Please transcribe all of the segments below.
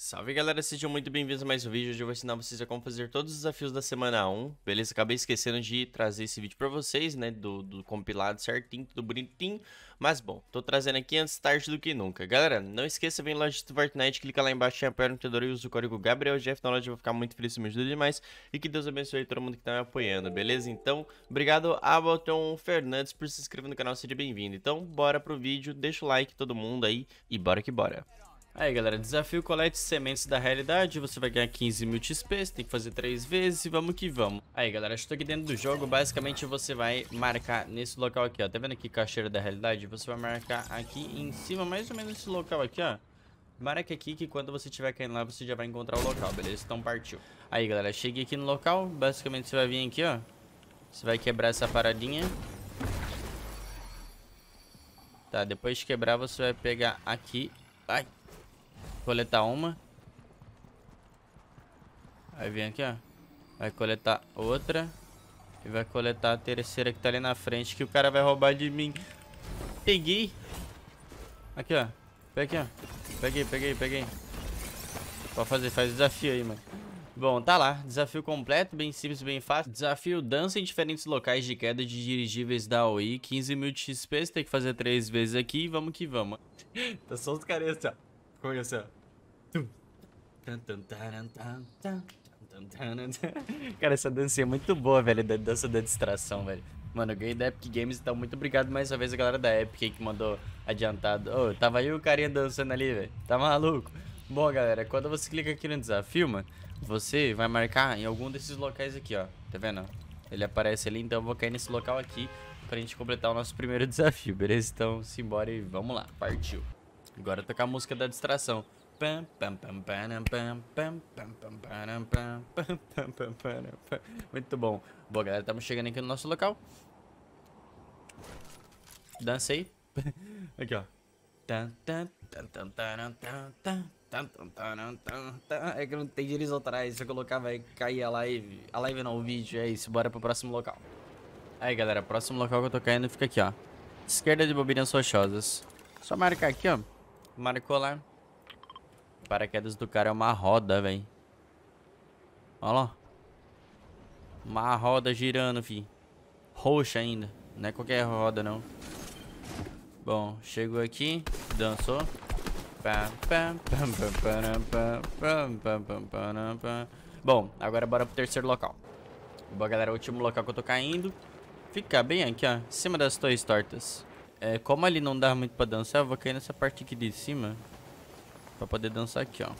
Salve galera, sejam muito bem-vindos a mais um vídeo, hoje eu vou ensinar vocês a como fazer todos os desafios da semana 1 Beleza, acabei esquecendo de trazer esse vídeo pra vocês, né, do, do compilado certinho, tudo bonitinho Mas bom, tô trazendo aqui antes tarde do que nunca Galera, não esqueça, vem loja do Fortnite, clica lá embaixo em apoiar no Tedor e usa o código GabrielGF na loja Eu vou ficar muito feliz, me ajuda demais E que Deus abençoe todo mundo que tá me apoiando, beleza? Então, obrigado a Balton Fernandes por se inscrever no canal, seja bem-vindo Então, bora pro vídeo, deixa o like todo mundo aí e bora que bora Aí galera, desafio colete sementes da realidade, você vai ganhar 15 mil XP, você tem que fazer 3 vezes e vamos que vamos. Aí galera, estou aqui dentro do jogo, basicamente você vai marcar nesse local aqui, ó, tá vendo aqui caixeira da realidade? Você vai marcar aqui em cima, mais ou menos nesse local aqui, ó. Marca aqui que quando você estiver caindo lá, você já vai encontrar o local, beleza? Então partiu. Aí galera, cheguei aqui no local, basicamente você vai vir aqui, ó. Você vai quebrar essa paradinha. Tá, depois de quebrar, você vai pegar aqui... Ai, coletar uma. Aí vem aqui, ó. Vai coletar outra. E vai coletar a terceira que tá ali na frente, que o cara vai roubar de mim. Peguei. Aqui, ó. Pega aqui, ó. Peguei, peguei, peguei. Pode fazer, faz o desafio aí, mano. Bom, tá lá. Desafio completo, bem simples, bem fácil. Desafio dança em diferentes locais de queda de dirigíveis da OI. 15 mil de XP, você tem que fazer três vezes aqui. Vamos que vamos. tá só os caras assim, ó. Como assim, ó. Cara, essa dancinha é muito boa, velho, da dança da distração, velho. Mano, eu ganhei da Epic Games, então muito obrigado mais uma vez a galera da Epic que mandou adiantado. Ô, oh, tava aí o carinha dançando ali, velho. Tá maluco? Bom, galera, quando você clica aqui no desafio, mano, você vai marcar em algum desses locais aqui, ó. Tá vendo? Ele aparece ali, então eu vou cair nesse local aqui pra gente completar o nosso primeiro desafio, beleza? Então, simbora e vamos lá, partiu. Agora tocar a música da distração. Muito bom. Boa, galera, estamos chegando aqui no nosso local. Dancei. Aqui, ó. É que não tem direitos atrás. Se eu colocava vai cair a live. A live não, o vídeo. É isso. Bora pro próximo local. Aí, galera. Próximo local que eu tô caindo fica aqui, ó. Esquerda de bobinas rochosas. Só marcar aqui, ó. Marcou lá paraquedas do cara é uma roda, velho. Olha lá. Uma roda girando, fi. Roxa ainda. Não é qualquer roda, não. Bom, chegou aqui. Dançou. Bom, agora bora pro terceiro local. Boa, galera, o último local que eu tô caindo. Fica bem aqui, ó. Em cima das torres tortas. É, como ali não dá muito pra dançar, eu vou cair nessa parte aqui de cima. Pra poder dançar aqui, ó.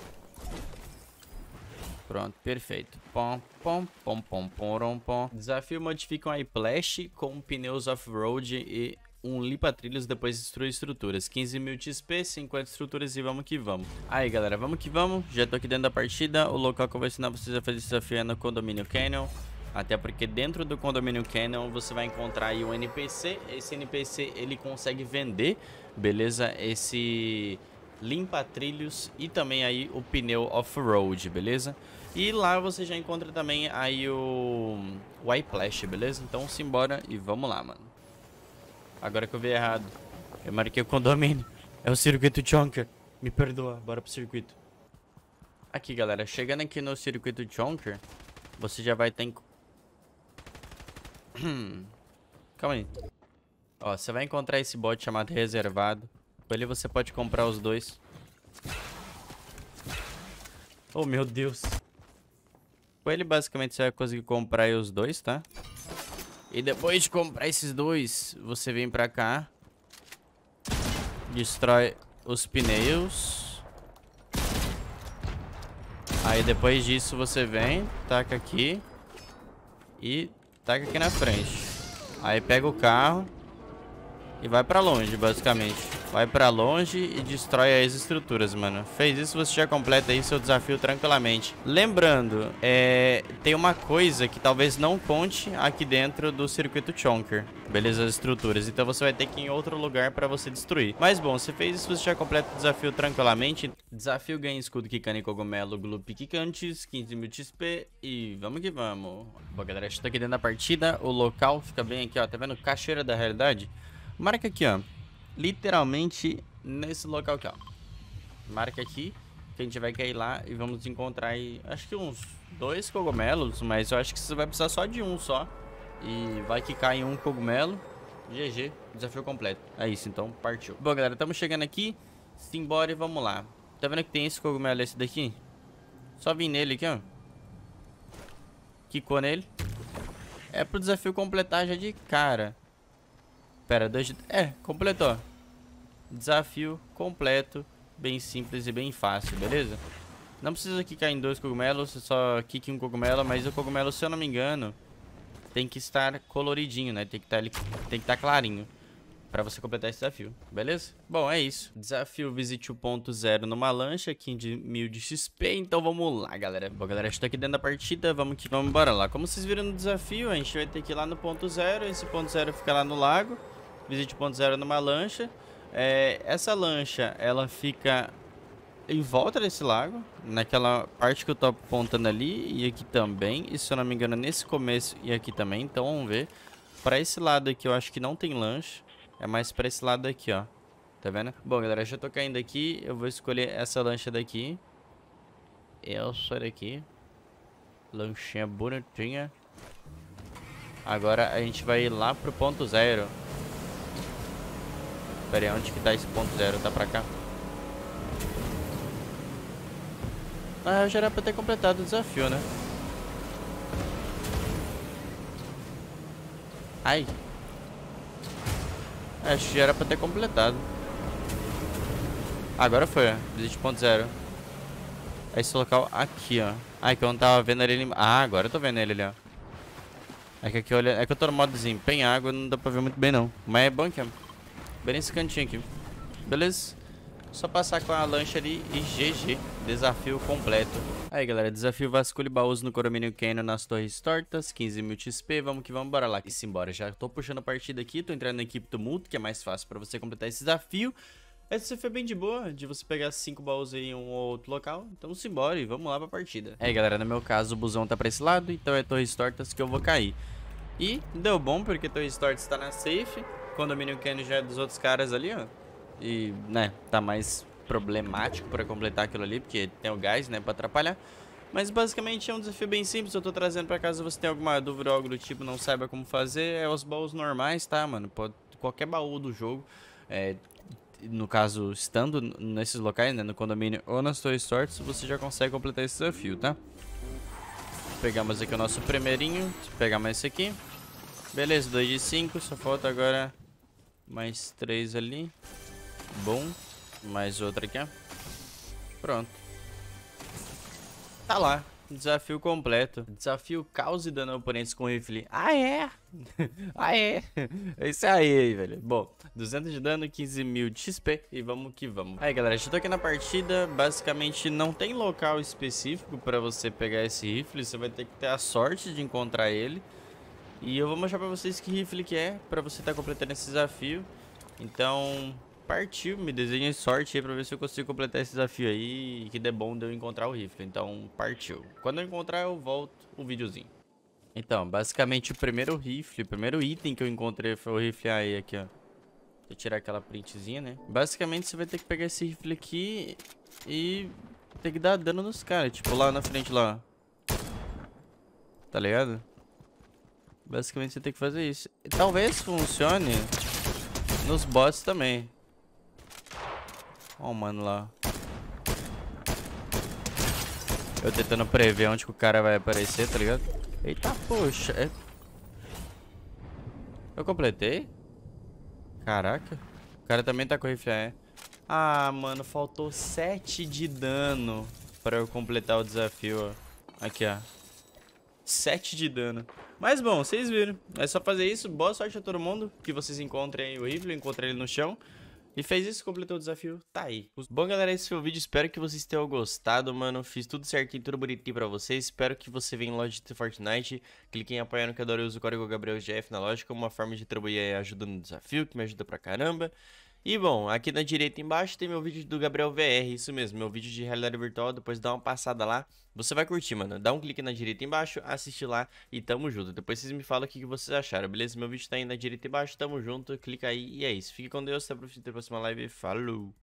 Pronto, perfeito. Pom, pom, pom, pom, pom, pom. Desafio modifica um iPlash com pneus off-road e um limpa trilhos depois destrui estruturas. 15 mil XP, 50 estruturas e vamos que vamos. Aí galera, vamos que vamos. Já tô aqui dentro da partida. O local que eu vou ensinar vocês a fazer esse desafio é no Condomínio Canyon. Até porque dentro do Condomínio Canyon você vai encontrar aí um NPC. Esse NPC ele consegue vender, beleza? Esse limpa trilhos e também aí o pneu off-road, beleza? E lá você já encontra também aí o, o iPlash, beleza? Então simbora e vamos lá, mano. Agora que eu vi errado. Eu marquei o condomínio. É o circuito Chonker. Me perdoa, bora pro circuito. Aqui, galera. Chegando aqui no circuito Chonker, você já vai ter... Calma aí. Ó, você vai encontrar esse bot chamado Reservado. Com ele você pode comprar os dois. Oh, meu Deus. Com ele, basicamente, você vai conseguir comprar os dois, tá? E depois de comprar esses dois, você vem pra cá. Destrói os pneus. Aí, depois disso, você vem, taca aqui. E taca aqui na frente. Aí, pega o carro. E vai pra longe, basicamente. Vai pra longe e destrói as estruturas, mano. Fez isso, você já completa aí seu desafio tranquilamente. Lembrando, é, tem uma coisa que talvez não conte aqui dentro do circuito Chonker. Beleza, as estruturas. Então você vai ter que ir em outro lugar pra você destruir. Mas bom, você fez isso, você já completa o desafio tranquilamente. Desafio ganha escudo, e cogumelo, gloop, quicantes, 15 mil XP e vamos que vamos. Bom, galera, tá aqui dentro da partida. O local fica bem aqui, ó. Tá vendo? Cacheira da realidade. Marca aqui, ó literalmente nesse local aqui, ó. Marca aqui, que a gente vai cair lá e vamos encontrar aí, acho que uns dois cogumelos, mas eu acho que você vai precisar só de um só. E vai que cai um cogumelo. GG, desafio completo. É isso, então partiu. Bom, galera, estamos chegando aqui. Simbora e vamos lá. Tá vendo que tem esse cogumelo esse daqui? Só vim nele aqui, ó. Quicou nele. É pro desafio completar já de cara. Pera, dois... De... É, completou. Desafio completo, bem simples e bem fácil, beleza? Não precisa quicar em dois cogumelos, só quique um cogumelo, mas o cogumelo, se eu não me engano, tem que estar coloridinho, né? Tem que tá, estar tá clarinho para você completar esse desafio, beleza? Bom, é isso. Desafio visite o ponto zero numa lancha, aqui de mil de XP, então vamos lá, galera. Bom, galera, estou tá aqui dentro da partida, vamos que vamos embora lá. Como vocês viram no desafio, a gente vai ter que ir lá no ponto zero, esse ponto zero fica lá no lago, visite o ponto zero numa lancha, é, essa lancha, ela fica em volta desse lago, naquela parte que eu tô apontando ali e aqui também, e se eu não me engano é nesse começo e aqui também, então vamos ver. Pra esse lado aqui eu acho que não tem lanche, é mais pra esse lado aqui, ó. Tá vendo? Bom, galera, já tô caindo aqui, eu vou escolher essa lancha daqui. Essa daqui. Lanchinha bonitinha. Agora a gente vai lá pro ponto zero. Pera aí, onde que tá esse ponto zero? Tá pra cá? Ah, eu já era pra ter completado o desafio, né? Ai. Acho que já era pra ter completado. Agora foi, ó. ponto zero. É esse local aqui, ó. Ai, ah, é que eu não tava vendo ele... Ah, agora eu tô vendo ele ali, ó. É que aqui olha. É que eu tô no modo desempenho, água não dá pra ver muito bem não. Mas é bom que é. Bem nesse cantinho aqui. Beleza? Só passar com a lancha ali e GG. Desafio completo. Aí, galera. Desafio vasculho baús no Coromínio Canyon nas torres tortas. 15 mil XP. Vamos que vamos. Bora lá. E simbora. Já tô puxando a partida aqui. Tô entrando na equipe do Multo, que é mais fácil pra você completar esse desafio. Essa foi bem de boa, de você pegar cinco baús em um ou outro local. Então simbora e vamos lá pra partida. É, galera, no meu caso o busão tá pra esse lado, então é Torres Tortas que eu vou cair. E deu bom, porque Torres Tortas tá na safe condomínio Kenny já é dos outros caras ali, ó. E, né, tá mais problemático pra completar aquilo ali, porque tem o gás, né, pra atrapalhar. Mas basicamente é um desafio bem simples, eu tô trazendo pra casa, você tem alguma dúvida ou algo do tipo, não saiba como fazer, é os baús normais, tá, mano? Pode, qualquer baú do jogo, é, no caso, estando nesses locais, né, no condomínio ou nas suas sortes, você já consegue completar esse desafio, tá? Pegamos aqui o nosso primeirinho, pegar mais esse aqui. Beleza, 2 de 5, só falta agora mais três ali. Bom. Mais outra aqui. Pronto. Tá lá. Desafio completo. Desafio cause dano a oponentes com rifle. Ah, é? ah, é? É isso aí, velho. Bom, 200 de dano, 15 mil de XP e vamos que vamos. Aí, galera, já tô aqui na partida. Basicamente, não tem local específico pra você pegar esse rifle. Você vai ter que ter a sorte de encontrar ele. E eu vou mostrar pra vocês que rifle que é, pra você estar tá completando esse desafio. Então, partiu, me desenha sorte aí pra ver se eu consigo completar esse desafio aí e que dê bom de eu encontrar o rifle. Então, partiu. Quando eu encontrar, eu volto o videozinho. Então, basicamente o primeiro rifle, o primeiro item que eu encontrei foi o rifle aí, aqui, ó. Vou tirar aquela printzinha, né? Basicamente, você vai ter que pegar esse rifle aqui e ter que dar dano nos caras. Tipo, lá na frente, lá. Tá ligado? Basicamente você tem que fazer isso. E talvez funcione nos bots também. Ó o mano lá. Eu tentando prever onde que o cara vai aparecer, tá ligado? Eita, poxa. É... Eu completei? Caraca. O cara também tá com rifle é. Ah, mano, faltou 7 de dano pra eu completar o desafio, ó. Aqui, ó. 7 de dano. Mas bom, vocês viram. É só fazer isso. Boa sorte a todo mundo. Que vocês encontrem o Evil, encontrem ele no chão. E fez isso, completou o desafio, tá aí. Bom, galera, esse foi o vídeo. Espero que vocês tenham gostado, mano. Fiz tudo certinho, tudo bonitinho pra vocês. Espero que você venha em loja de Fortnite. Clique em apoiar no que adoro e use o código GabrielGF na loja como uma forma de trabalhar ajudando ajuda no desafio, que me ajuda pra caramba. E bom, aqui na direita embaixo tem meu vídeo do Gabriel VR, isso mesmo, meu vídeo de realidade virtual, depois dá uma passada lá, você vai curtir, mano. Dá um clique na direita embaixo, assiste lá e tamo junto. Depois vocês me falam o que vocês acharam, beleza? Meu vídeo tá aí na direita embaixo, tamo junto, clica aí e é isso. Fique com Deus, até a próxima live, falou!